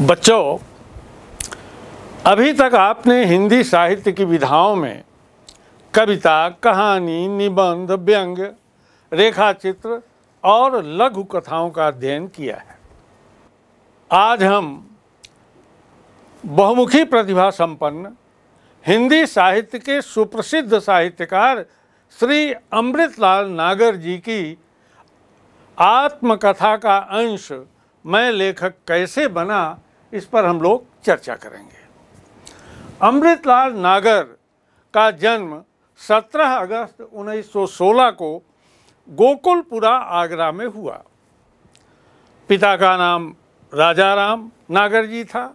बच्चों अभी तक आपने हिंदी साहित्य की विधाओं में कविता कहानी निबंध व्यंग रेखाचित्र और लघु कथाओं का अध्ययन किया है आज हम बहुमुखी प्रतिभा संपन्न हिंदी साहित्य के सुप्रसिद्ध साहित्यकार श्री अमृतलाल नागर जी की आत्मकथा का अंश मैं लेखक कैसे बना इस पर हम लोग चर्चा करेंगे अमृतलाल नागर का जन्म 17 अगस्त 1916 को गोकुलपुरा आगरा में हुआ पिता का नाम राजाराम नागर जी था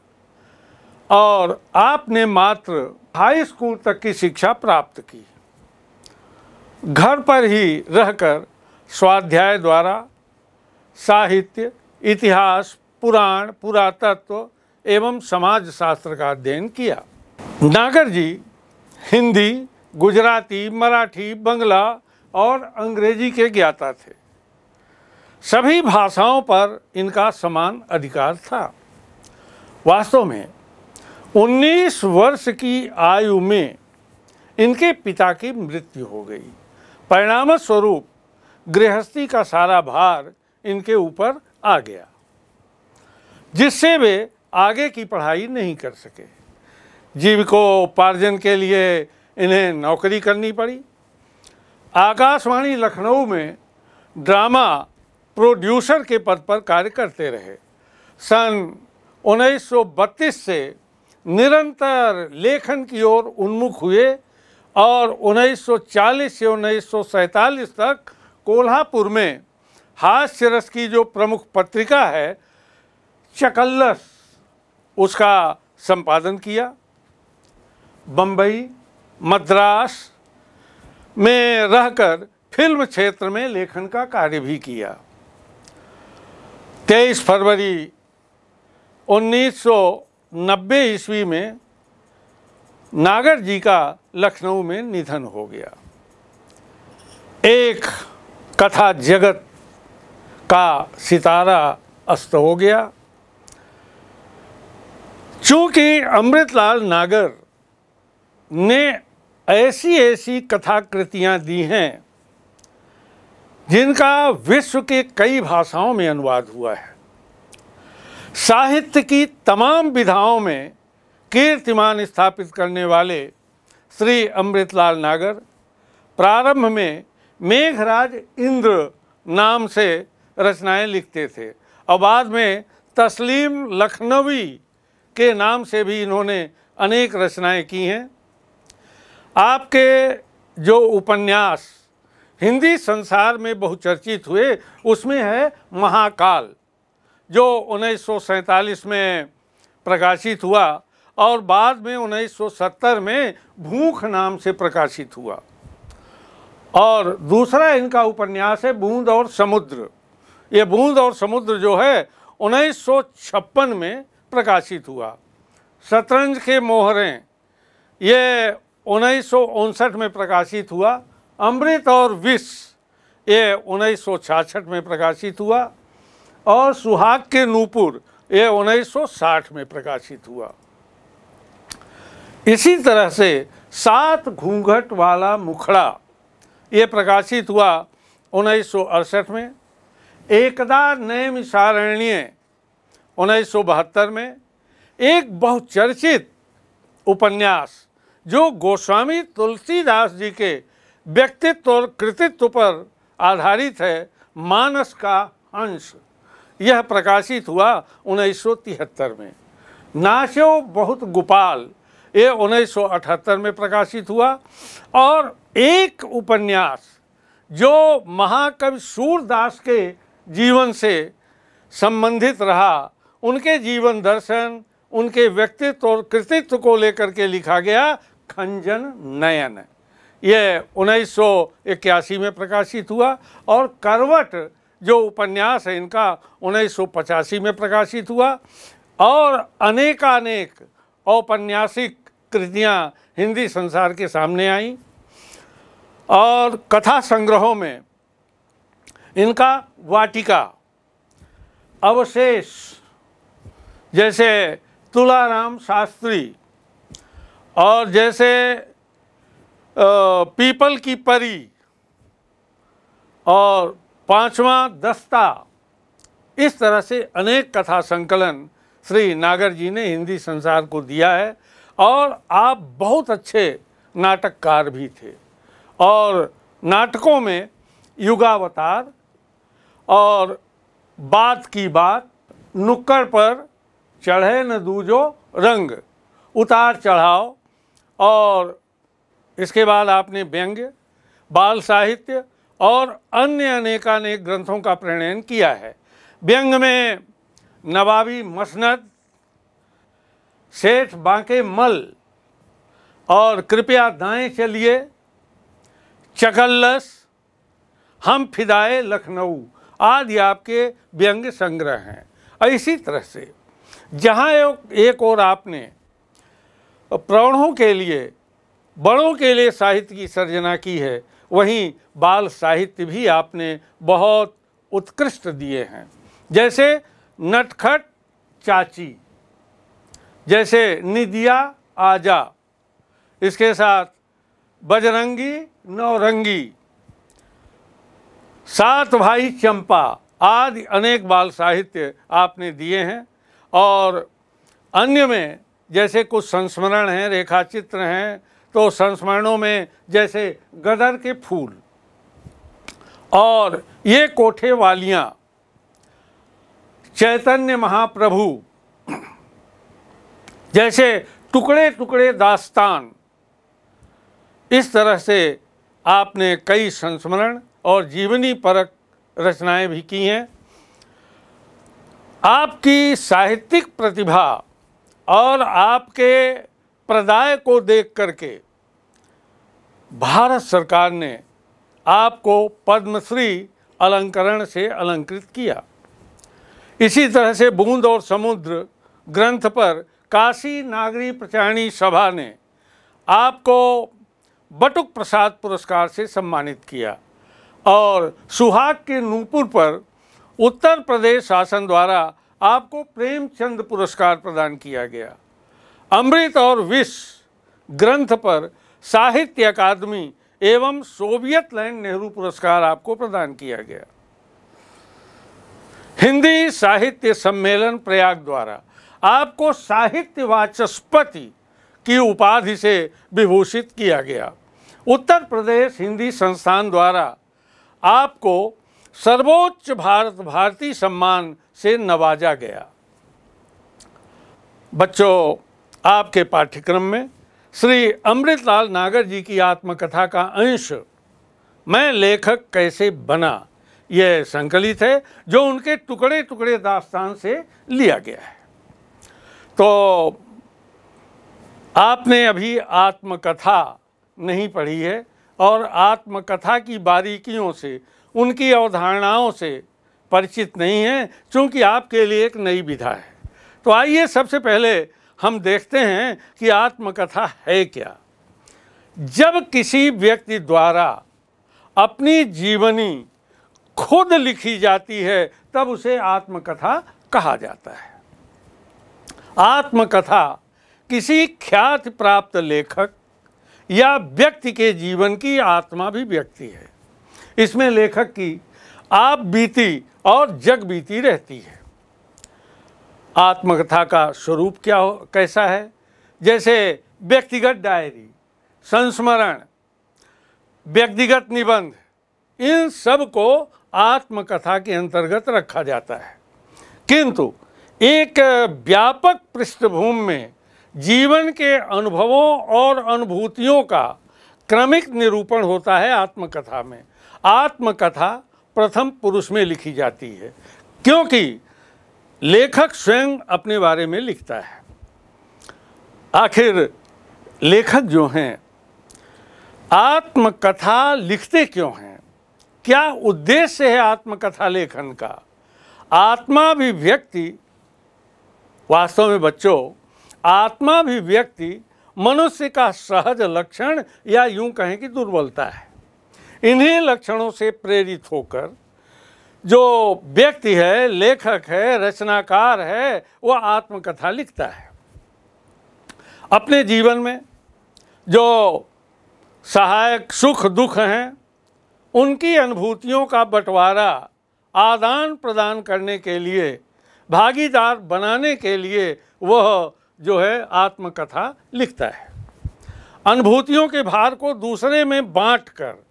और आपने मात्र हाई स्कूल तक की शिक्षा प्राप्त की घर पर ही रहकर स्वाध्याय द्वारा साहित्य इतिहास पुराण पुरातत्व एवं समाज शास्त्र का अध्ययन किया नागर जी हिंदी गुजराती मराठी बंगला और अंग्रेजी के ज्ञाता थे सभी भाषाओं पर इनका समान अधिकार था वास्तव में 19 वर्ष की आयु में इनके पिता की मृत्यु हो गई परिणाम स्वरूप गृहस्थी का सारा भार इनके ऊपर आ गया जिससे वे आगे की पढ़ाई नहीं कर सके जीविकोपार्जन के लिए इन्हें नौकरी करनी पड़ी आकाशवाणी लखनऊ में ड्रामा प्रोड्यूसर के पद पर कार्य करते रहे सन 1932 से निरंतर लेखन की ओर उन्मुख हुए और 1940 से उन्नीस तक कोल्हापुर में हास्यरस की जो प्रमुख पत्रिका है चकल्लस उसका संपादन किया बम्बई मद्रास में रहकर फिल्म क्षेत्र में लेखन का कार्य भी किया 23 फरवरी 1990 ईस्वी में नागर जी का लखनऊ में निधन हो गया एक कथा जगत का सितारा अस्त हो गया चूंकि अमृतलाल नागर ने ऐसी ऐसी कथाकृतियाँ दी हैं जिनका विश्व के कई भाषाओं में अनुवाद हुआ है साहित्य की तमाम विधाओं में कीर्तिमान स्थापित करने वाले श्री अमृतलाल नागर प्रारंभ में मेघराज इंद्र नाम से रचनाएं लिखते थे और बाद में तस्लीम लखनवी के नाम से भी इन्होंने अनेक रचनाएं की हैं आपके जो उपन्यास हिंदी संसार में बहुचर्चित हुए उसमें है महाकाल जो उन्नीस में प्रकाशित हुआ और बाद में 1970 में भूख नाम से प्रकाशित हुआ और दूसरा इनका उपन्यास है बूंद और समुद्र ये बूंद और समुद्र जो है उन्नीस में प्रकाशित हुआ शतरंज के मोहरें ये उन्नीस में प्रकाशित हुआ अमृत और विष ये उन्नीस में प्रकाशित हुआ और सुहाग के नूपुर ये 1960 में प्रकाशित हुआ इसी तरह से सात घूंघट वाला मुखड़ा ये प्रकाशित हुआ उन्नीस में एकदा सारणीय उन्नीस में एक बहुचर्चित उपन्यास जो गोस्वामी तुलसीदास जी के व्यक्तित्व और कृतित्व पर आधारित है मानस का अंश यह प्रकाशित हुआ उन्नीस में नाशो बहुत गोपाल ये 1978 में प्रकाशित हुआ और एक उपन्यास जो महाकवि सूरदास के जीवन से संबंधित रहा उनके जीवन दर्शन उनके व्यक्तित्व और कृतित्व को लेकर के लिखा गया खंजन नयन ये उन्नीस में प्रकाशित हुआ और करवट जो उपन्यास है इनका उन्नीस में प्रकाशित हुआ और अनेकानेक औपन्यासिक कृतियाँ हिंदी संसार के सामने आई और कथा संग्रहों में इनका वाटिका अवशेष जैसे तुलाराम शास्त्री और जैसे पीपल की परी और पांचवा दस्ता इस तरह से अनेक कथा संकलन श्री नागर जी ने हिंदी संसार को दिया है और आप बहुत अच्छे नाटककार भी थे और नाटकों में युगावतार और बात की बात नुक्कड़ पर चढ़े न दूजो रंग उतार चढ़ाव और इसके बाद आपने व्यंग्य बाल साहित्य और अन्य अनेकानेक ग्रंथों का प्रणयन किया है व्यंग में नवाबी मसनद सेठ बांके मल और कृपया दाएं चलिए चकल्लस हम फिदाए लखनऊ आदि आपके व्यंग संग्रह हैं इसी तरह से जहाँ एक और आपने प्रौढ़ों के लिए बड़ों के लिए साहित्य की सर्जना की है वहीं बाल साहित्य भी आपने बहुत उत्कृष्ट दिए हैं जैसे नटखट चाची जैसे निदिया आजा इसके साथ बजरंगी नौरंगी सात भाई चंपा आदि अनेक बाल साहित्य आपने दिए हैं और अन्य में जैसे कुछ संस्मरण हैं रेखाचित्र हैं तो संस्मरणों में जैसे गदर के फूल और ये कोठे वालियाँ चैतन्य महाप्रभु जैसे टुकड़े टुकड़े दास्तान इस तरह से आपने कई संस्मरण और जीवनी परक रचनाएं भी की हैं आपकी साहित्यिक प्रतिभा और आपके प्रदाय को देख करके भारत सरकार ने आपको पद्मश्री अलंकरण से अलंकृत किया इसी तरह से बूंद और समुद्र ग्रंथ पर काशी नागरी प्रचारणी सभा ने आपको बटुक प्रसाद पुरस्कार से सम्मानित किया और सुहाग के नूपुर पर उत्तर प्रदेश शासन द्वारा आपको प्रेमचंद पुरस्कार प्रदान किया गया अमृत और विश्व ग्रंथ पर साहित्य अकादमी एवं सोवियत लैंड नेहरू पुरस्कार आपको प्रदान किया गया हिंदी साहित्य सम्मेलन प्रयाग द्वारा आपको साहित्य वाचस्पति की उपाधि से विभूषित किया गया उत्तर प्रदेश हिंदी संस्थान द्वारा आपको सर्वोच्च भारत भारती सम्मान से नवाजा गया बच्चों आपके पाठ्यक्रम में श्री अमृतलाल नागर जी की आत्मकथा का अंश मैं लेखक कैसे बना यह संकलित है जो उनके टुकड़े टुकड़े दास्तान से लिया गया है तो आपने अभी आत्मकथा नहीं पढ़ी है और आत्मकथा की बारीकियों से उनकी अवधारणाओं से परिचित नहीं हैं क्योंकि आपके लिए एक नई विधा है तो आइए सबसे पहले हम देखते हैं कि आत्मकथा है क्या जब किसी व्यक्ति द्वारा अपनी जीवनी खुद लिखी जाती है तब उसे आत्मकथा कहा जाता है आत्मकथा किसी ख्याति प्राप्त लेखक या व्यक्ति के जीवन की आत्मा भी व्यक्ति है इसमें लेखक की आप बीती और जग बीती रहती है आत्मकथा का स्वरूप क्या हो कैसा है जैसे व्यक्तिगत डायरी संस्मरण व्यक्तिगत निबंध इन सब को आत्मकथा के अंतर्गत रखा जाता है किंतु एक व्यापक पृष्ठभूमि में जीवन के अनुभवों और अनुभूतियों का क्रमिक निरूपण होता है आत्मकथा में आत्मकथा प्रथम पुरुष में लिखी जाती है क्योंकि लेखक स्वयं अपने बारे में लिखता है आखिर लेखक जो हैं आत्मकथा लिखते क्यों हैं क्या उद्देश्य है आत्मकथा लेखन का आत्माभिव्यक्ति वास्तव में बच्चों आत्माभिव्यक्ति मनुष्य का सहज लक्षण या यूं कहें कि दुर्बलता है इन्हीं लक्षणों से प्रेरित होकर जो व्यक्ति है लेखक है रचनाकार है वह आत्मकथा लिखता है अपने जीवन में जो सहायक सुख दुख हैं उनकी अनुभूतियों का बंटवारा आदान प्रदान करने के लिए भागीदार बनाने के लिए वह जो है आत्मकथा लिखता है अनुभूतियों के भार को दूसरे में बांटकर कर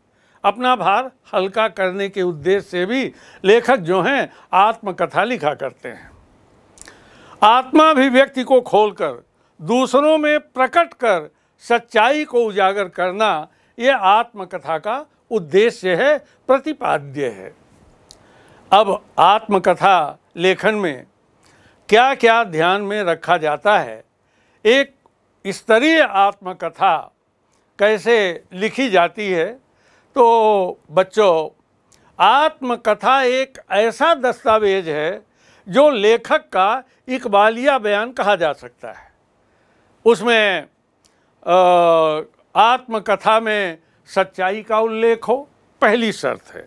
अपना भार हल्का करने के उद्देश्य से भी लेखक जो हैं आत्मकथा लिखा करते हैं आत्माभिव्यक्ति को खोलकर दूसरों में प्रकट कर सच्चाई को उजागर करना ये आत्मकथा का उद्देश्य है प्रतिपाद्य है अब आत्मकथा लेखन में क्या क्या ध्यान में रखा जाता है एक स्तरीय आत्मकथा कैसे लिखी जाती है तो बच्चों आत्मकथा एक ऐसा दस्तावेज है जो लेखक का इकबालिया बयान कहा जा सकता है उसमें आत्मकथा में सच्चाई का उल्लेख हो पहली शर्त है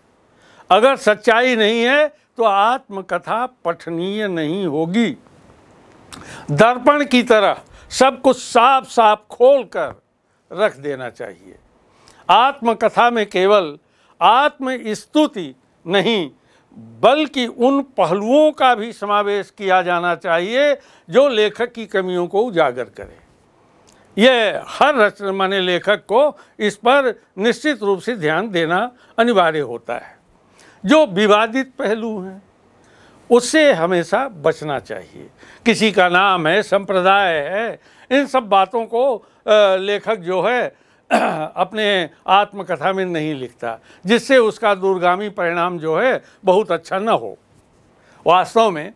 अगर सच्चाई नहीं है तो आत्मकथा पठनीय नहीं होगी दर्पण की तरह सब कुछ साफ साफ खोल कर रख देना चाहिए आत्मकथा में केवल आत्म स्तुति नहीं बल्कि उन पहलुओं का भी समावेश किया जाना चाहिए जो लेखक की कमियों को उजागर करें यह हर रचना माने लेखक को इस पर निश्चित रूप से ध्यान देना अनिवार्य होता है जो विवादित पहलू हैं उससे हमेशा बचना चाहिए किसी का नाम है संप्रदाय है इन सब बातों को लेखक जो है अपने आत्मकथा में नहीं लिखता जिससे उसका दूरगामी परिणाम जो है बहुत अच्छा न हो वास्तव में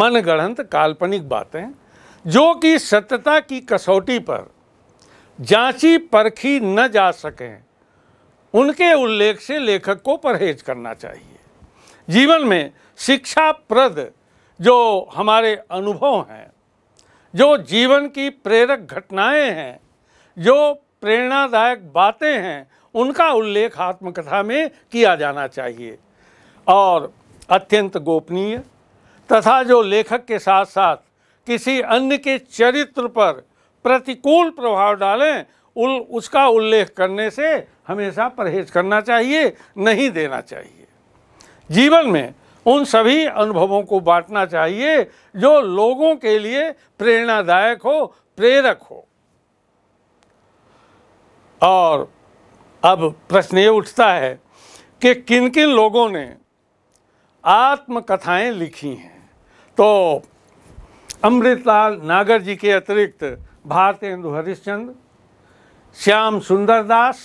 मन गढ़ंत काल्पनिक बातें जो कि सत्यता की कसौटी पर जांची परखी न जा सकें उनके उल्लेख से लेखक को परहेज करना चाहिए जीवन में शिक्षा प्रद जो हमारे अनुभव हैं जो जीवन की प्रेरक घटनाएं हैं जो प्रेरणादायक बातें हैं उनका उल्लेख आत्मकथा में किया जाना चाहिए और अत्यंत गोपनीय तथा जो लेखक के साथ साथ किसी अन्य के चरित्र पर प्रतिकूल प्रभाव डालें उल उसका उल्लेख करने से हमेशा परहेज करना चाहिए नहीं देना चाहिए जीवन में उन सभी अनुभवों को बांटना चाहिए जो लोगों के लिए प्रेरणादायक हो प्रेरक हो और अब प्रश्न ये उठता है कि किन किन लोगों ने आत्मकथाएं लिखी हैं तो अमृतलाल नागर जी के अतिरिक्त भारतेंदु हरिश्चंद्र श्याम सुंदर दास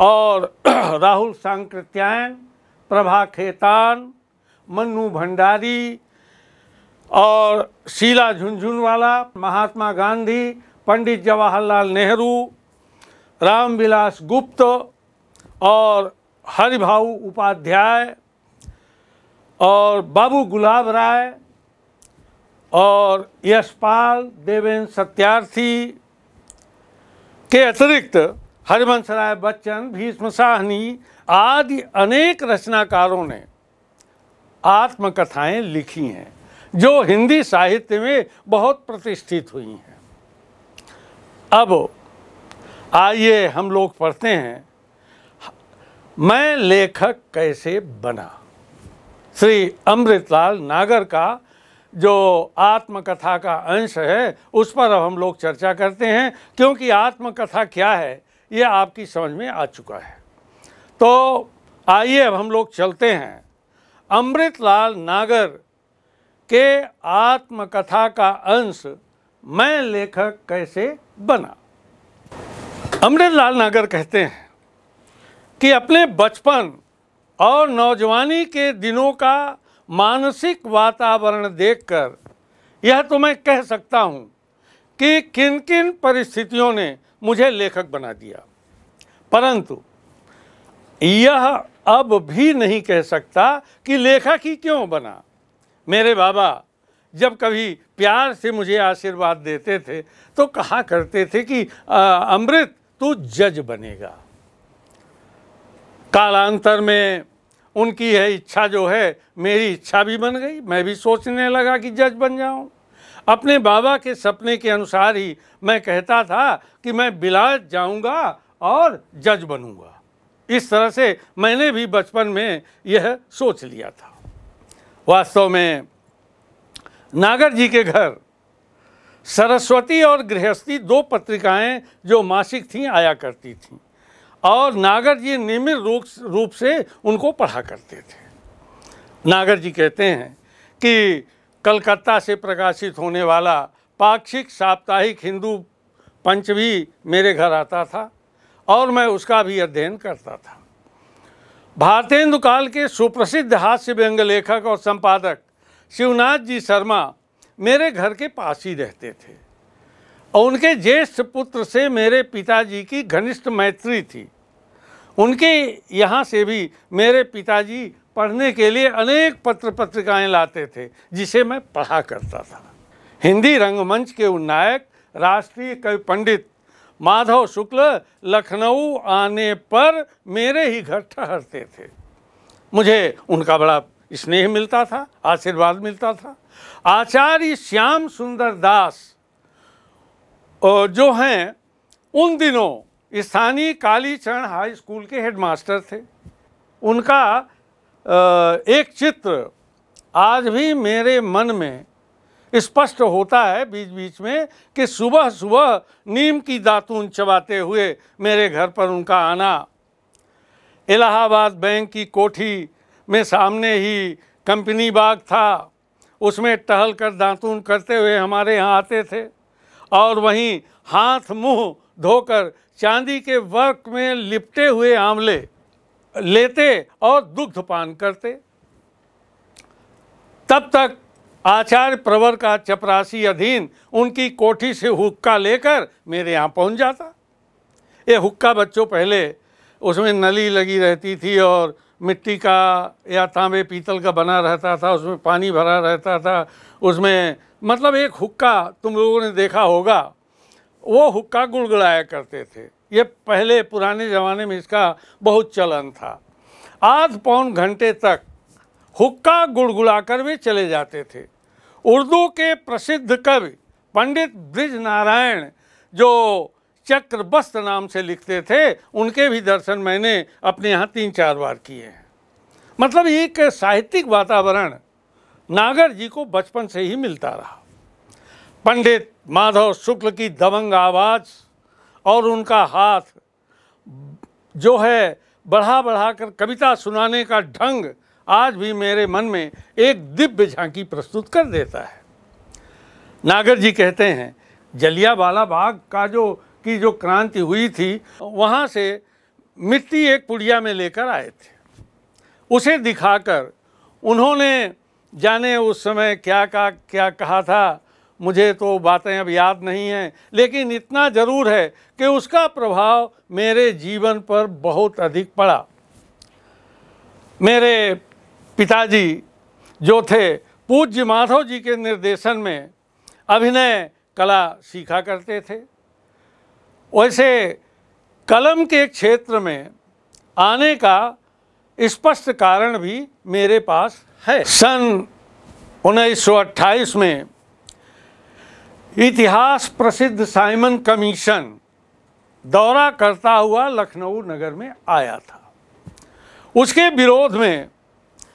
और राहुल सांकृत्यायन प्रभा खेतान मन्नू भंडारी और शीला झुंझुनवाला महात्मा गांधी पंडित जवाहरलाल नेहरू रामविलास गुप्त और हरिभा उपाध्याय और बाबू गुलाब राय और यशपाल देवेंद्र सत्यार्थी के अतिरिक्त हरिवंश राय बच्चन भीष्म साहनी आदि अनेक रचनाकारों ने आत्मकथाएं लिखी हैं जो हिंदी साहित्य में बहुत प्रतिष्ठित हुई हैं अब आइए हम लोग पढ़ते हैं मैं लेखक कैसे बना श्री अमृतलाल नागर का जो आत्मकथा का अंश है उस पर अब हम लोग चर्चा करते हैं क्योंकि आत्मकथा क्या है ये आपकी समझ में आ चुका है तो आइए अब हम लोग चलते हैं अमृतलाल नागर के आत्मकथा का अंश मैं लेखक कैसे बना अमृत लाल नागर कहते हैं कि अपने बचपन और नौजवानी के दिनों का मानसिक वातावरण देखकर यह तो मैं कह सकता हूँ कि किन किन परिस्थितियों ने मुझे लेखक बना दिया परंतु यह अब भी नहीं कह सकता कि लेखक ही क्यों बना मेरे बाबा जब कभी प्यार से मुझे आशीर्वाद देते थे तो कहा करते थे कि अमृत तो जज बनेगा कालांतर में उनकी है इच्छा जो है मेरी इच्छा भी बन गई मैं भी सोचने लगा कि जज बन जाऊं अपने बाबा के सपने के अनुसार ही मैं कहता था कि मैं बिलास जाऊंगा और जज बनूंगा इस तरह से मैंने भी बचपन में यह सोच लिया था वास्तव में नागर जी के घर सरस्वती और गृहस्थी दो पत्रिकाएं जो मासिक थीं आया करती थीं और नागर जी नियमित रूप रूप से उनको पढ़ा करते थे नागर जी कहते हैं कि कलकत्ता से प्रकाशित होने वाला पाक्षिक साप्ताहिक हिंदू पंच भी मेरे घर आता था और मैं उसका भी अध्ययन करता था भारतेंदु काल के सुप्रसिद्ध हास्य व्यंग लेखक और संपादक शिवनाथ जी शर्मा मेरे घर के पास ही रहते थे और उनके ज्येष्ठ पुत्र से मेरे पिताजी की घनिष्ठ मैत्री थी उनके यहाँ से भी मेरे पिताजी पढ़ने के लिए अनेक पत्र पत्रिकाएँ लाते थे जिसे मैं पढ़ा करता था हिंदी रंगमंच के नायक राष्ट्रीय कवि पंडित माधव शुक्ल लखनऊ आने पर मेरे ही घर ठहरते थे मुझे उनका बड़ा स्नेह मिलता था आशीर्वाद मिलता था आचार्य श्याम सुंदर दास जो हैं उन दिनों स्थानीय कालीचरण हाई स्कूल के हेडमास्टर थे उनका एक चित्र आज भी मेरे मन में स्पष्ट होता है बीच बीच में कि सुबह सुबह नीम की दातून चबाते हुए मेरे घर पर उनका आना इलाहाबाद बैंक की कोठी में सामने ही कंपनी बाग था उसमें टहल कर दातून करते हुए हमारे यहाँ आते थे और वहीं हाथ मुंह धोकर चांदी के वर्क में लिपटे हुए आंवले लेते और दुग्ध पान करते तब तक आचार्य प्रवर का चपरासी अधीन उनकी कोठी से हुक्का लेकर मेरे यहाँ पहुँच जाता ये हुक्का बच्चों पहले उसमें नली लगी रहती थी और मिट्टी का या तांबे पीतल का बना रहता था उसमें पानी भरा रहता था उसमें मतलब एक हुक्का तुम लोगों ने देखा होगा वो हुक्का गुड़गुड़ाया करते थे ये पहले पुराने ज़माने में इसका बहुत चलन था आध पौन घंटे तक हुक्का गुड़गुड़ा कर भी चले जाते थे उर्दू के प्रसिद्ध कवि पंडित ब्रिज नारायण जो वस्त्र नाम से लिखते थे उनके भी दर्शन मैंने अपने यहाँ तीन चार बार किए हैं मतलब एक साहित्यिक वातावरण नागर जी को बचपन से ही मिलता रहा पंडित माधव शुक्ल की दबंग आवाज़ और उनका हाथ जो है बढ़ा बढ़ा कर कविता सुनाने का ढंग आज भी मेरे मन में एक दिव्य झांकी प्रस्तुत कर देता है नागर जी कहते हैं जलियावाला बाग का जो की जो क्रांति हुई थी वहाँ से मिट्टी एक पुड़िया में लेकर आए थे उसे दिखाकर उन्होंने जाने उस समय क्या का क्या कहा था मुझे तो बातें अब याद नहीं हैं लेकिन इतना ज़रूर है कि उसका प्रभाव मेरे जीवन पर बहुत अधिक पड़ा मेरे पिताजी जो थे पूज्य माधव जी के निर्देशन में अभिनय कला सीखा करते थे वैसे कलम के क्षेत्र में आने का स्पष्ट कारण भी मेरे पास है सन 1928 में इतिहास प्रसिद्ध साइमन कमीशन दौरा करता हुआ लखनऊ नगर में आया था उसके विरोध में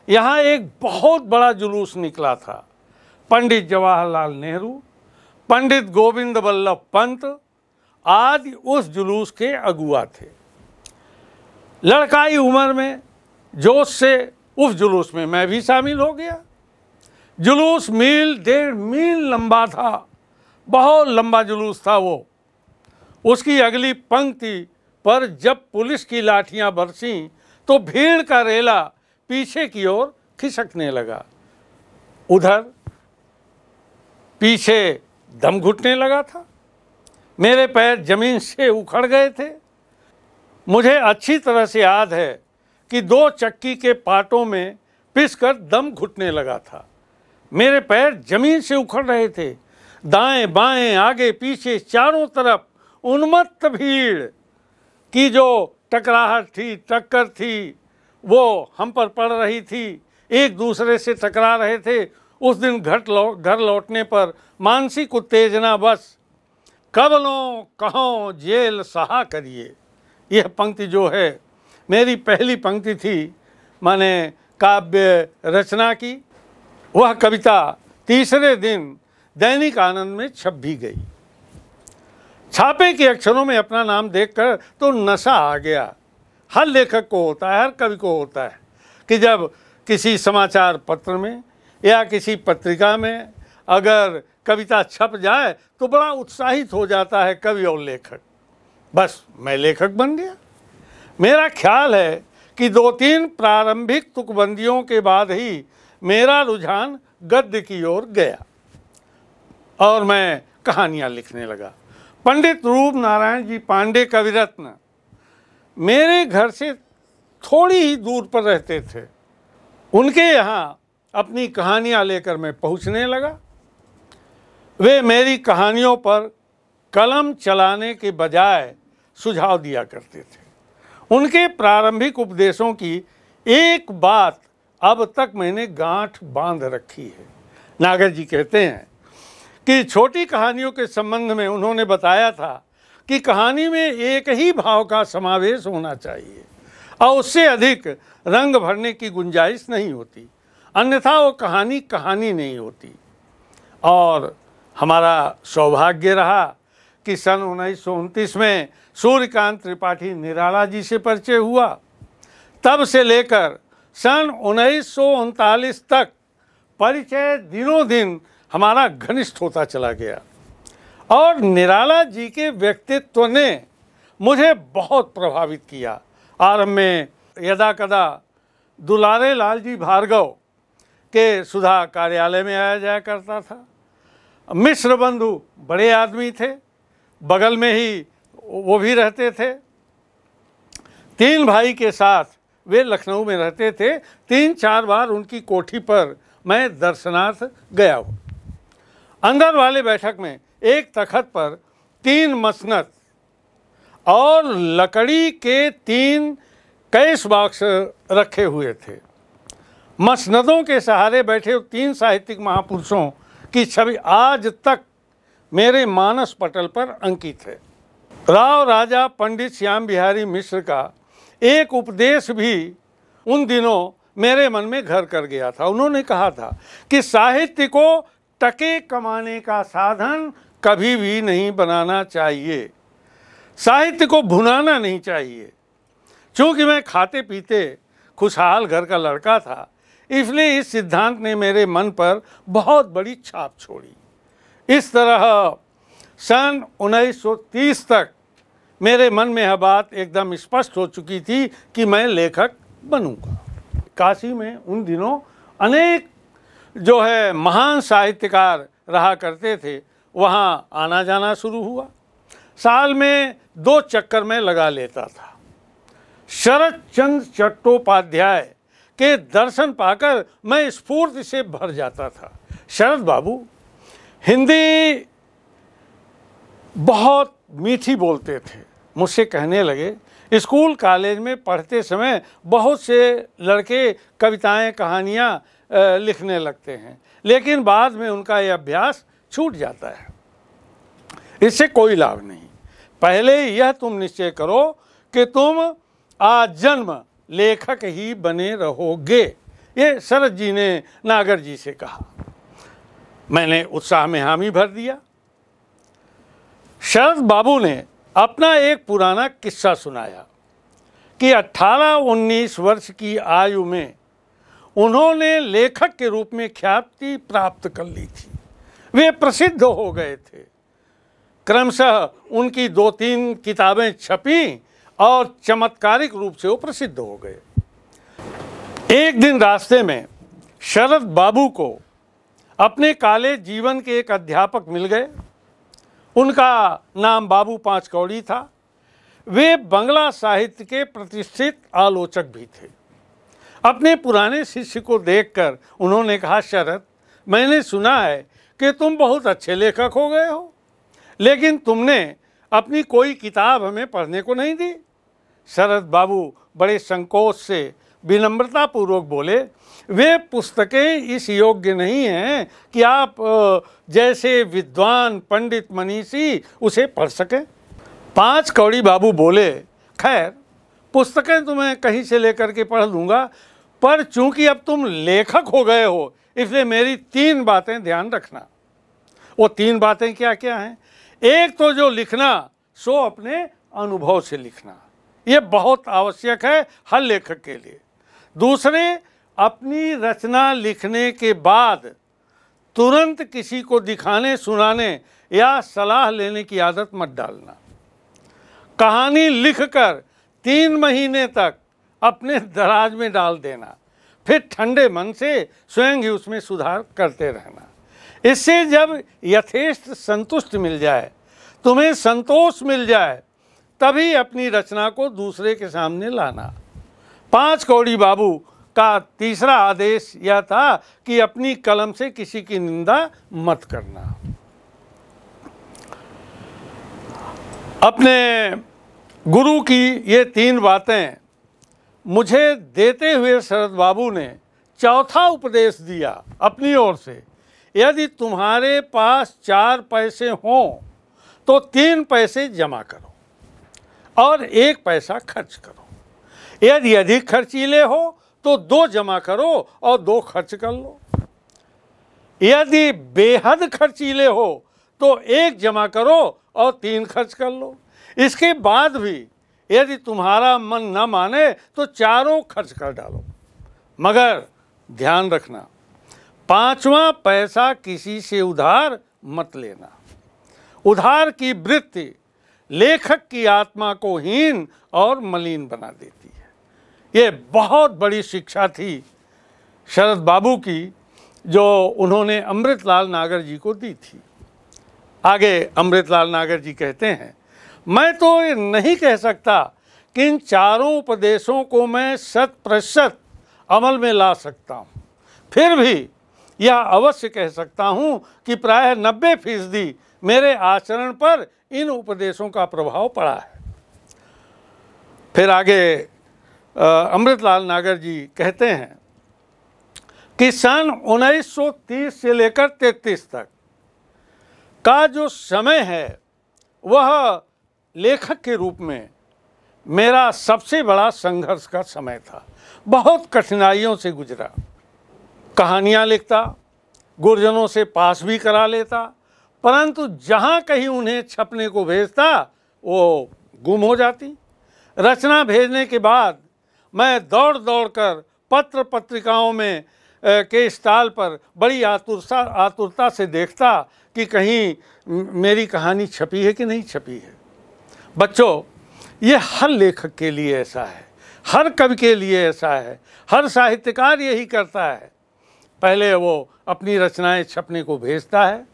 यहाँ एक बहुत बड़ा जुलूस निकला था पंडित जवाहरलाल नेहरू पंडित गोविंद वल्लभ पंत आदि उस जुलूस के अगुआ थे लड़काई उम्र में जोश से उस जुलूस में मैं भी शामिल हो गया जुलूस मील डेढ़ मील लंबा था बहुत लंबा जुलूस था वो उसकी अगली पंक्ति पर जब पुलिस की लाठियां बरसीं तो भीड़ का रेला पीछे की ओर खिसकने लगा उधर पीछे दम घुटने लगा था मेरे पैर जमीन से उखड़ गए थे मुझे अच्छी तरह से याद है कि दो चक्की के पाटों में पिसकर दम घुटने लगा था मेरे पैर जमीन से उखड़ रहे थे दाएं बाएं आगे पीछे चारों तरफ उन्मत्त भीड़ की जो टकराहट थी टक्कर थी वो हम पर पड़ रही थी एक दूसरे से टकरा रहे थे उस दिन घट लौट घर लौटने पर मानसिक उत्तेजना बस कबलों कहों जेल सहा करिए यह पंक्ति जो है मेरी पहली पंक्ति थी माने काव्य रचना की वह कविता तीसरे दिन दैनिक आनंद में छप भी गई छापे के अक्षरों में अपना नाम देखकर तो नशा आ गया हर लेखक को होता है हर कवि को होता है कि जब किसी समाचार पत्र में या किसी पत्रिका में अगर कविता छप जाए तो बड़ा उत्साहित हो जाता है कवि और लेखक बस मैं लेखक बन गया मेरा ख्याल है कि दो तीन प्रारंभिक तुकबंदियों के बाद ही मेरा रुझान गद्य की ओर गया और मैं कहानियाँ लिखने लगा पंडित रूप नारायण जी पांडे कविरत्न मेरे घर से थोड़ी ही दूर पर रहते थे उनके यहाँ अपनी कहानियाँ लेकर मैं पहुँचने लगा वे मेरी कहानियों पर कलम चलाने के बजाय सुझाव दिया करते थे उनके प्रारंभिक उपदेशों की एक बात अब तक मैंने गांठ बांध रखी है नागर जी कहते हैं कि छोटी कहानियों के संबंध में उन्होंने बताया था कि कहानी में एक ही भाव का समावेश होना चाहिए और उससे अधिक रंग भरने की गुंजाइश नहीं होती अन्यथा वो कहानी कहानी नहीं होती और हमारा सौभाग्य रहा कि सन उन्नीस में सूर्यकांत त्रिपाठी निराला जी से परिचय हुआ तब से लेकर सन उन्नीस तक परिचय दिनों दिन हमारा घनिष्ठ होता चला गया और निराला जी के व्यक्तित्व ने मुझे बहुत प्रभावित किया आरंभ में यदा कदा दुलारे लाल जी भार्गव के सुधा कार्यालय में आया जाया करता था मिश्र बंधु बड़े आदमी थे बगल में ही वो भी रहते थे तीन भाई के साथ वे लखनऊ में रहते थे तीन चार बार उनकी कोठी पर मैं दर्शनार्थ गया हूँ अंदर वाले बैठक में एक तखत पर तीन मसनत और लकड़ी के तीन कैश बॉक्स रखे हुए थे मसनदों के सहारे बैठे तीन साहित्यिक महापुरुषों की छवि आज तक मेरे मानस पटल पर अंकित है राव राजा पंडित श्याम बिहारी मिश्र का एक उपदेश भी उन दिनों मेरे मन में घर कर गया था उन्होंने कहा था कि साहित्य को टके कमाने का साधन कभी भी नहीं बनाना चाहिए साहित्य को भुनाना नहीं चाहिए क्योंकि मैं खाते पीते खुशहाल घर का लड़का था इसलिए इस सिद्धांत ने मेरे मन पर बहुत बड़ी छाप छोड़ी इस तरह सन 1930 तक मेरे मन में यह बात एकदम स्पष्ट हो चुकी थी कि मैं लेखक बनूंगा काशी में उन दिनों अनेक जो है महान साहित्यकार रहा करते थे वहाँ आना जाना शुरू हुआ साल में दो चक्कर में लगा लेता था शरद चंद्र चट्टोपाध्याय के दर्शन पाकर मैं स्फूर्ति से भर जाता था शरद बाबू हिंदी बहुत मीठी बोलते थे मुझसे कहने लगे स्कूल कॉलेज में पढ़ते समय बहुत से लड़के कविताएं कहानियां लिखने लगते हैं लेकिन बाद में उनका यह अभ्यास छूट जाता है इससे कोई लाभ नहीं पहले यह तुम निश्चय करो कि तुम आज जन्म लेखक ही बने रहोगे ये शरद जी ने नागर जी से कहा मैंने उत्साह में हामी भर दिया शरद बाबू ने अपना एक पुराना किस्सा सुनाया कि 18-19 वर्ष की आयु में उन्होंने लेखक के रूप में ख्याति प्राप्त कर ली थी वे प्रसिद्ध हो गए थे क्रमशः उनकी दो तीन किताबें छपी और चमत्कारिक रूप से वो प्रसिद्ध हो गए एक दिन रास्ते में शरद बाबू को अपने काले जीवन के एक अध्यापक मिल गए उनका नाम बाबू पाँच कौड़ी था वे बंगला साहित्य के प्रतिष्ठित आलोचक भी थे अपने पुराने शिष्य को देखकर उन्होंने कहा शरद मैंने सुना है कि तुम बहुत अच्छे लेखक हो गए हो लेकिन तुमने अपनी कोई किताब हमें पढ़ने को नहीं दी शरद बाबू बड़े संकोच से विनम्रतापूर्वक बोले वे पुस्तकें इस योग्य नहीं हैं कि आप जैसे विद्वान पंडित मनीषी उसे पढ़ सकें पांच कौड़ी बाबू बोले खैर पुस्तकें तो मैं कहीं से लेकर के पढ़ लूँगा पर चूंकि अब तुम लेखक हो गए हो इसलिए मेरी तीन बातें ध्यान रखना वो तीन बातें क्या क्या हैं एक तो जो लिखना सो अपने अनुभव से लिखना ये बहुत आवश्यक है हर लेखक के लिए दूसरे अपनी रचना लिखने के बाद तुरंत किसी को दिखाने सुनाने या सलाह लेने की आदत मत डालना कहानी लिखकर तीन महीने तक अपने दराज में डाल देना फिर ठंडे मन से स्वयं ही उसमें सुधार करते रहना इससे जब यथेष्ट संतुष्ट मिल जाए तुम्हें संतोष मिल जाए तभी अपनी रचना को दूसरे के सामने लाना पांच कौड़ी बाबू का तीसरा आदेश यह था कि अपनी कलम से किसी की निंदा मत करना अपने गुरु की ये तीन बातें मुझे देते हुए शरद बाबू ने चौथा उपदेश दिया अपनी ओर से यदि तुम्हारे पास चार पैसे हों तो तीन पैसे जमा करो और एक पैसा खर्च करो यदि अधिक खर्चीले हो तो दो जमा करो और दो खर्च कर लो यदि बेहद खर्चीले हो तो एक जमा करो और तीन खर्च कर लो इसके बाद भी यदि तुम्हारा मन न माने तो चारों खर्च कर डालो मगर ध्यान रखना पांचवा पैसा किसी से उधार मत लेना उधार की वृत्ति लेखक की आत्मा को हीन और मलिन बना देती है ये बहुत बड़ी शिक्षा थी शरद बाबू की जो उन्होंने अमृतलाल नागर जी को दी थी आगे अमृतलाल नागर जी कहते हैं मैं तो ये नहीं कह सकता कि इन चारों उपदेशों को मैं शत प्रतिशत अमल में ला सकता हूँ फिर भी यह अवश्य कह सकता हूँ कि प्रायः नब्बे फीसदी मेरे आचरण पर इन उपदेशों का प्रभाव पड़ा है फिर आगे अमृतलाल नागर जी कहते हैं कि सन 1930 से लेकर 33 तक का जो समय है वह लेखक के रूप में मेरा सबसे बड़ा संघर्ष का समय था बहुत कठिनाइयों से गुजरा कहानियाँ लिखता गुरजनों से पास भी करा लेता परंतु जहाँ कहीं उन्हें छपने को भेजता वो गुम हो जाती रचना भेजने के बाद मैं दौड़ दौड़ कर पत्र पत्रिकाओं में के स्टाल पर बड़ी आतुरता आतुरता से देखता कि कहीं मेरी कहानी छपी है कि नहीं छपी है बच्चों ये हर लेखक के लिए ऐसा है हर कवि के लिए ऐसा है हर साहित्यकार यही करता है पहले वो अपनी रचनाएं छपने को भेजता है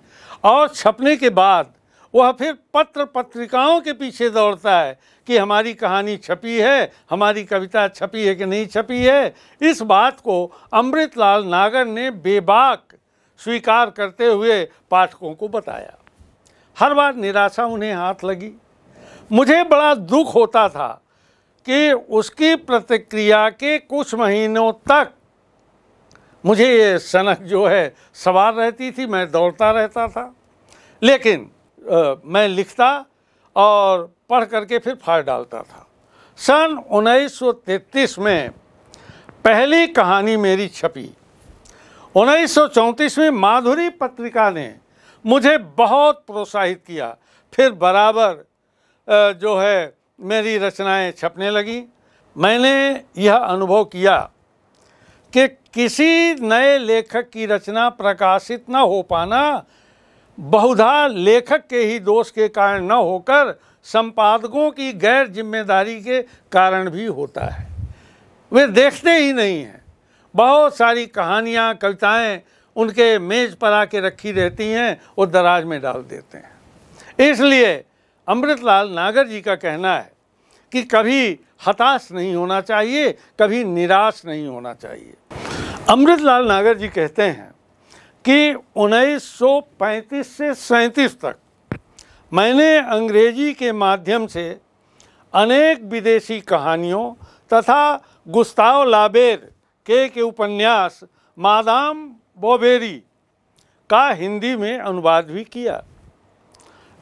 और छपने के बाद वह फिर पत्र पत्रिकाओं के पीछे दौड़ता है कि हमारी कहानी छपी है हमारी कविता छपी है कि नहीं छपी है इस बात को अमृतलाल नागर ने बेबाक स्वीकार करते हुए पाठकों को बताया हर बार निराशा उन्हें हाथ लगी मुझे बड़ा दुख होता था कि उसकी प्रतिक्रिया के कुछ महीनों तक मुझे ये सनक जो है सवार रहती थी मैं दौड़ता रहता था लेकिन आ, मैं लिखता और पढ़ करके फिर फाड़ डालता था सन 1933 में पहली कहानी मेरी छपी 1934 में माधुरी पत्रिका ने मुझे बहुत प्रोत्साहित किया फिर बराबर जो है मेरी रचनाएं छपने लगी मैंने यह अनुभव किया कि किसी नए लेखक की रचना प्रकाशित न हो पाना बहुधा लेखक के ही दोष के कारण न होकर संपादकों की गैर जिम्मेदारी के कारण भी होता है वे देखते ही नहीं हैं बहुत सारी कहानियाँ कविताएँ उनके मेज पर आके रखी रहती हैं और दराज में डाल देते हैं इसलिए अमृतलाल नागर जी का कहना है कि कभी हताश नहीं होना चाहिए कभी निराश नहीं होना चाहिए अमृतलाल नागर जी कहते हैं कि 1935 से सैंतीस तक मैंने अंग्रेजी के माध्यम से अनेक विदेशी कहानियों तथा गुस्ताव लाबेर के के उपन्यास मादाम बोबेरी का हिंदी में अनुवाद भी किया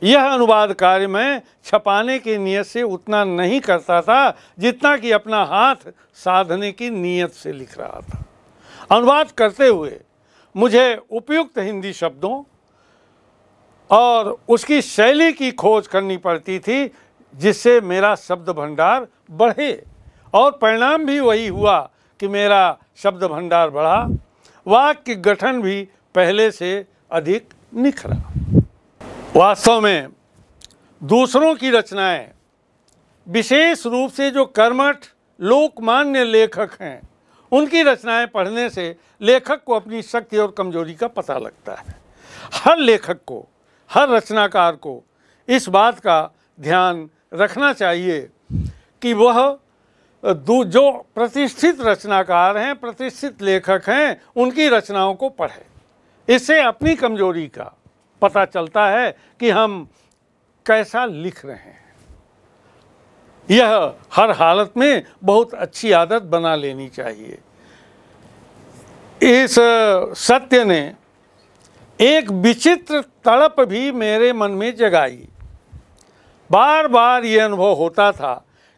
यह अनुवाद कार्य में छपाने की नीयत से उतना नहीं करता था जितना कि अपना हाथ साधने की नीयत से लिख रहा था अनुवाद करते हुए मुझे उपयुक्त हिंदी शब्दों और उसकी शैली की खोज करनी पड़ती थी जिससे मेरा शब्द भंडार बढ़े और परिणाम भी वही हुआ कि मेरा शब्द भंडार बढ़ा वाक्य गठन भी पहले से अधिक निखरा वास्तव में दूसरों की रचनाएं विशेष रूप से जो कर्मठ लोकमान्य लेखक हैं उनकी रचनाएं पढ़ने से लेखक को अपनी शक्ति और कमजोरी का पता लगता है हर लेखक को हर रचनाकार को इस बात का ध्यान रखना चाहिए कि वह जो प्रतिष्ठित रचनाकार हैं प्रतिष्ठित लेखक हैं उनकी रचनाओं को पढ़े इससे अपनी कमजोरी का पता चलता है कि हम कैसा लिख रहे हैं यह हर हालत में बहुत अच्छी आदत बना लेनी चाहिए इस सत्य ने एक विचित्र तड़प भी मेरे मन में जगाई बार बार ये अनुभव होता था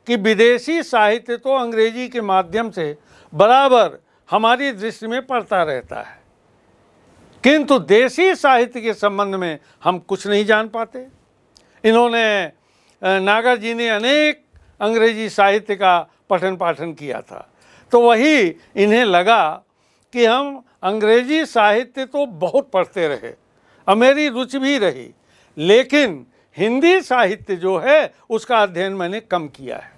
कि विदेशी साहित्य तो अंग्रेजी के माध्यम से बराबर हमारी दृष्टि में पड़ता रहता है किंतु देशी साहित्य के संबंध में हम कुछ नहीं जान पाते इन्होंने नागर जी ने अनेक अंग्रेजी साहित्य का पठन पाठन किया था तो वही इन्हें लगा कि हम अंग्रेजी साहित्य तो बहुत पढ़ते रहे और मेरी रुचि भी रही लेकिन हिंदी साहित्य जो है उसका अध्ययन मैंने कम किया है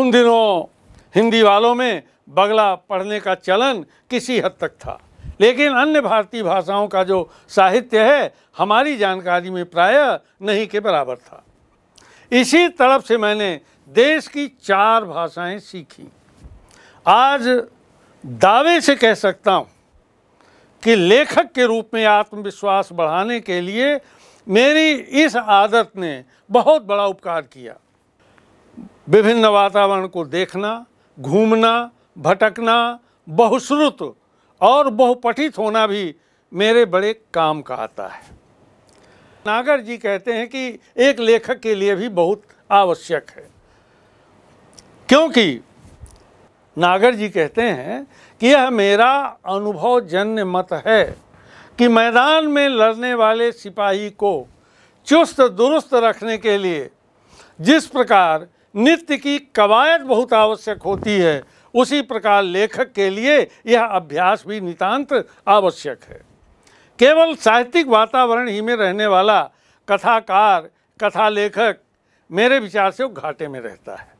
उन दिनों हिंदी वालों में बगला पढ़ने का चलन किसी हद तक था लेकिन अन्य भारतीय भाषाओं का जो साहित्य है हमारी जानकारी में प्रायः नहीं के बराबर था इसी तरफ से मैंने देश की चार भाषाएं सीखी आज दावे से कह सकता हूं कि लेखक के रूप में आत्मविश्वास बढ़ाने के लिए मेरी इस आदत ने बहुत बड़ा उपकार किया विभिन्न वातावरण को देखना घूमना भटकना बहुश्रुत और बहुपठित होना भी मेरे बड़े काम का आता है नागर जी कहते हैं कि एक लेखक के लिए भी बहुत आवश्यक है क्योंकि नागर जी कहते हैं कि यह मेरा अनुभव जन्य मत है कि मैदान में लड़ने वाले सिपाही को चुस्त दुरुस्त रखने के लिए जिस प्रकार नृत्य की कवायद बहुत आवश्यक होती है उसी प्रकार लेखक के लिए यह अभ्यास भी नितांत आवश्यक है केवल साहित्यिक वातावरण ही में रहने वाला कथाकार कथा लेखक मेरे विचार से घाटे में रहता है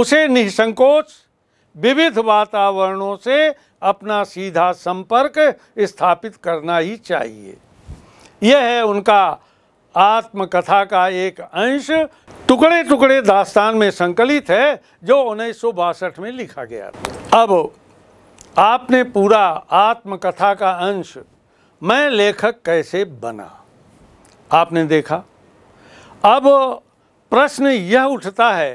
उसे निसंकोच विविध वातावरणों से अपना सीधा संपर्क स्थापित करना ही चाहिए यह है उनका आत्मकथा का एक अंश टुकड़े टुकड़े दास्तान में संकलित है जो उन्नीस में लिखा गया था अब आपने पूरा आत्मकथा का अंश मैं लेखक कैसे बना आपने देखा अब प्रश्न यह उठता है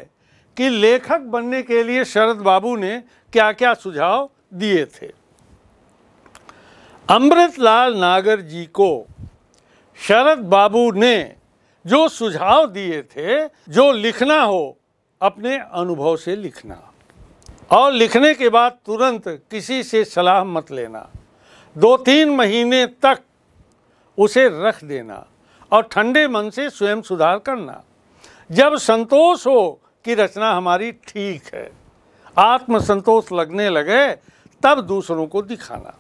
कि लेखक बनने के लिए शरद बाबू ने क्या क्या सुझाव दिए थे अमृतलाल नागर जी को शरद बाबू ने जो सुझाव दिए थे जो लिखना हो अपने अनुभव से लिखना और लिखने के बाद तुरंत किसी से सलाह मत लेना दो तीन महीने तक उसे रख देना और ठंडे मन से स्वयं सुधार करना जब संतोष हो कि रचना हमारी ठीक है आत्मसंतोष लगने लगे तब दूसरों को दिखाना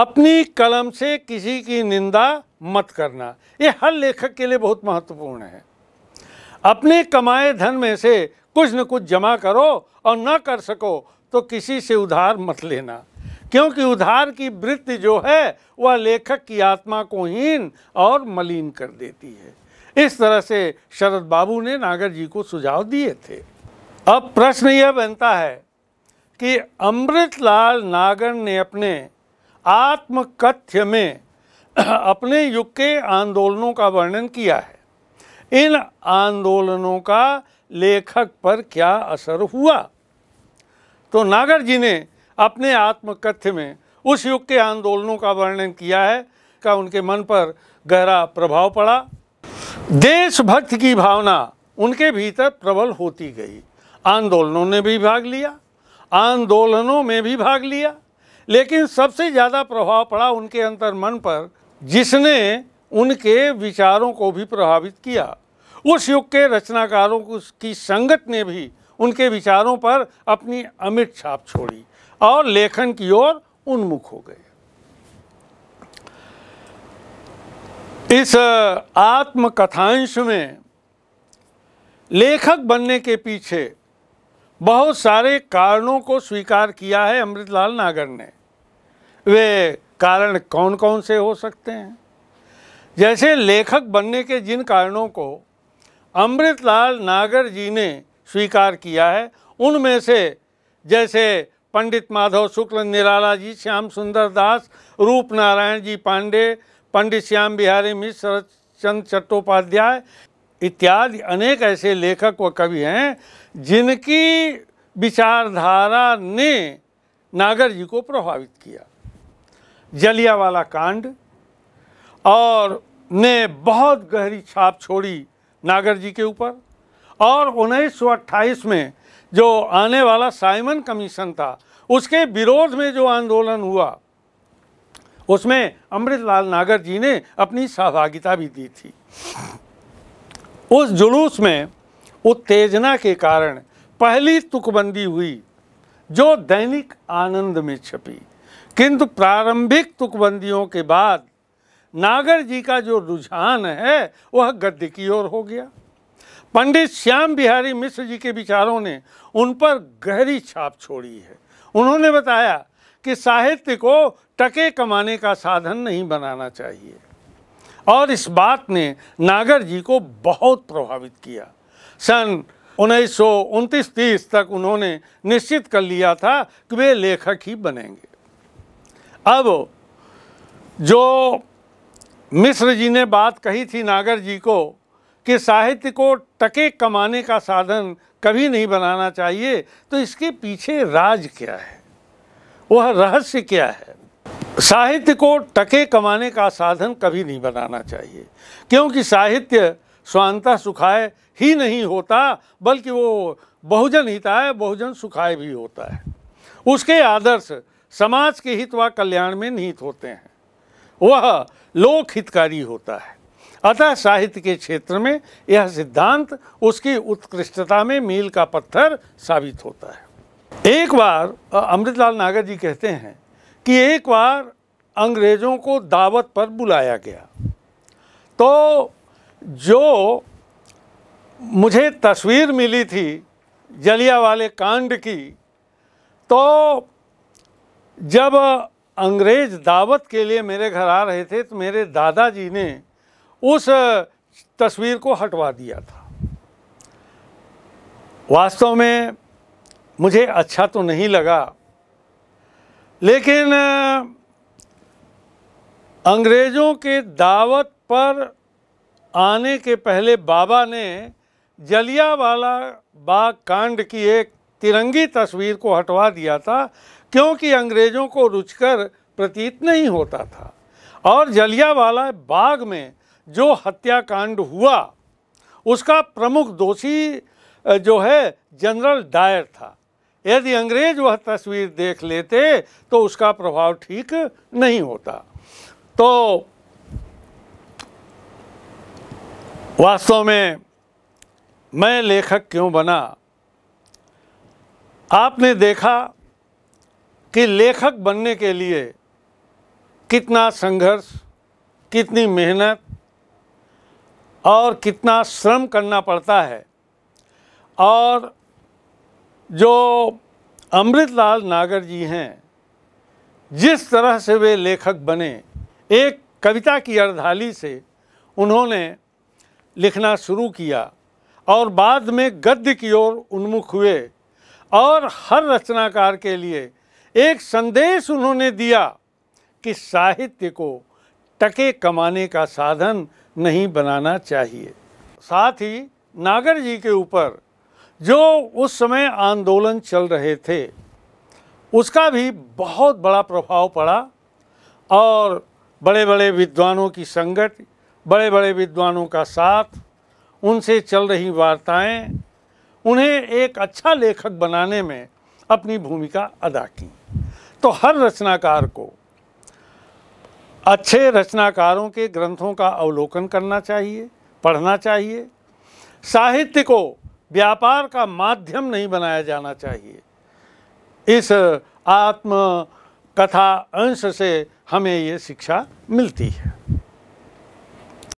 अपनी कलम से किसी की निंदा मत करना ये हर लेखक के लिए बहुत महत्वपूर्ण है अपने कमाए धन में से कुछ न कुछ जमा करो और ना कर सको तो किसी से उधार मत लेना क्योंकि उधार की वृत्ति जो है वह लेखक की आत्मा को हीन और मलिन कर देती है इस तरह से शरद बाबू ने नागर जी को सुझाव दिए थे अब प्रश्न यह बनता है कि अमृतलाल नागर ने अपने आत्मकथ्य में अपने युग के आंदोलनों का वर्णन किया है इन आंदोलनों का लेखक पर क्या असर हुआ तो नागर जी ने अपने आत्मकथ्य में उस युग के आंदोलनों का वर्णन किया है का उनके मन पर गहरा प्रभाव पड़ा देशभक्त की भावना उनके भीतर प्रबल होती गई आंदोलनों ने भी भाग लिया आंदोलनों में भी भाग लिया लेकिन सबसे ज़्यादा प्रभाव पड़ा उनके अंतर मन पर जिसने उनके विचारों को भी प्रभावित किया उस युग के रचनाकारों की संगत ने भी उनके विचारों पर अपनी अमिट छाप छोड़ी और लेखन की ओर उन्मुख हो गए इस आत्मकथांश में लेखक बनने के पीछे बहुत सारे कारणों को स्वीकार किया है अमृतलाल नागर ने वे कारण कौन कौन से हो सकते हैं जैसे लेखक बनने के जिन कारणों को अमृतलाल नागर जी ने स्वीकार किया है उनमें से जैसे पंडित माधव शुक्ल निराला जी श्याम सुंदर दास रूप नारायण जी पांडे पंडित श्याम बिहारी मिश्र चंद चट्टोपाध्याय इत्यादि अनेक ऐसे लेखक व कवि हैं जिनकी विचारधारा ने नागर जी को प्रभावित किया जलियावाला कांड और ने बहुत गहरी छाप छोड़ी नागर जी के ऊपर और उन्नीस में जो आने वाला साइमन कमीशन था उसके विरोध में जो आंदोलन हुआ उसमें अमृतलाल नागर जी ने अपनी सहभागिता भी दी थी उस जुलूस में उत्तेजना के कारण पहली तुकबंदी हुई जो दैनिक आनंद में छपी किंतु प्रारंभिक तुकबंदियों के बाद नागर जी का जो रुझान है वह गद्य की ओर हो गया पंडित श्याम बिहारी मिश्र जी के विचारों ने उन पर गहरी छाप छोड़ी है उन्होंने बताया कि साहित्य को टके कमाने का साधन नहीं बनाना चाहिए और इस बात ने नागर जी को बहुत प्रभावित किया सन उन्नीस सौ तक उन्होंने निश्चित कर लिया था कि वे लेखक ही बनेंगे अब जो मिश्र जी ने बात कही थी नागर जी को कि साहित्य को टके कमाने का साधन कभी नहीं बनाना चाहिए तो इसके पीछे राज क्या है वह रहस्य क्या है साहित्य को टके कमाने का साधन कभी नहीं बनाना चाहिए क्योंकि साहित्य स्वांता सुखाय ही नहीं होता बल्कि वो बहुजन हिताय बहुजन सुखाय भी होता है उसके आदर्श समाज के हित व कल्याण में निहित होते हैं वह लोक हितकारी होता है अतः साहित्य के क्षेत्र में यह सिद्धांत उसकी उत्कृष्टता में मील का पत्थर साबित होता है एक बार अमृतलाल नागर जी कहते हैं कि एक बार अंग्रेज़ों को दावत पर बुलाया गया तो जो मुझे तस्वीर मिली थी जलिया वाले कांड की तो जब अंग्रेज दावत के लिए मेरे घर आ रहे थे तो मेरे दादाजी ने उस तस्वीर को हटवा दिया था वास्तव में मुझे अच्छा तो नहीं लगा लेकिन अंग्रेज़ों के दावत पर आने के पहले बाबा ने जलियावाला बाग कांड की एक तिरंगी तस्वीर को हटवा दिया था क्योंकि अंग्रेज़ों को रुचकर प्रतीत नहीं होता था और जलियावाला बाग में जो हत्याकांड हुआ उसका प्रमुख दोषी जो है जनरल डायर था यदि अंग्रेज वह तस्वीर देख लेते तो उसका प्रभाव ठीक नहीं होता तो वास्तव में मैं लेखक क्यों बना आपने देखा कि लेखक बनने के लिए कितना संघर्ष कितनी मेहनत और कितना श्रम करना पड़ता है और जो अमृतलाल नागर जी हैं जिस तरह से वे लेखक बने एक कविता की अर्धाली से उन्होंने लिखना शुरू किया और बाद में गद्य की ओर उन्मुख हुए और हर रचनाकार के लिए एक संदेश उन्होंने दिया कि साहित्य को टके कमाने का साधन नहीं बनाना चाहिए साथ ही नागर जी के ऊपर जो उस समय आंदोलन चल रहे थे उसका भी बहुत बड़ा प्रभाव पड़ा और बड़े बड़े विद्वानों की संगत बड़े बड़े विद्वानों का साथ उनसे चल रही वार्ताएं उन्हें एक अच्छा लेखक बनाने में अपनी भूमिका अदा की तो हर रचनाकार को अच्छे रचनाकारों के ग्रंथों का अवलोकन करना चाहिए पढ़ना चाहिए साहित्य को व्यापार का माध्यम नहीं बनाया जाना चाहिए इस आत्म कथा अंश से हमें ये शिक्षा मिलती है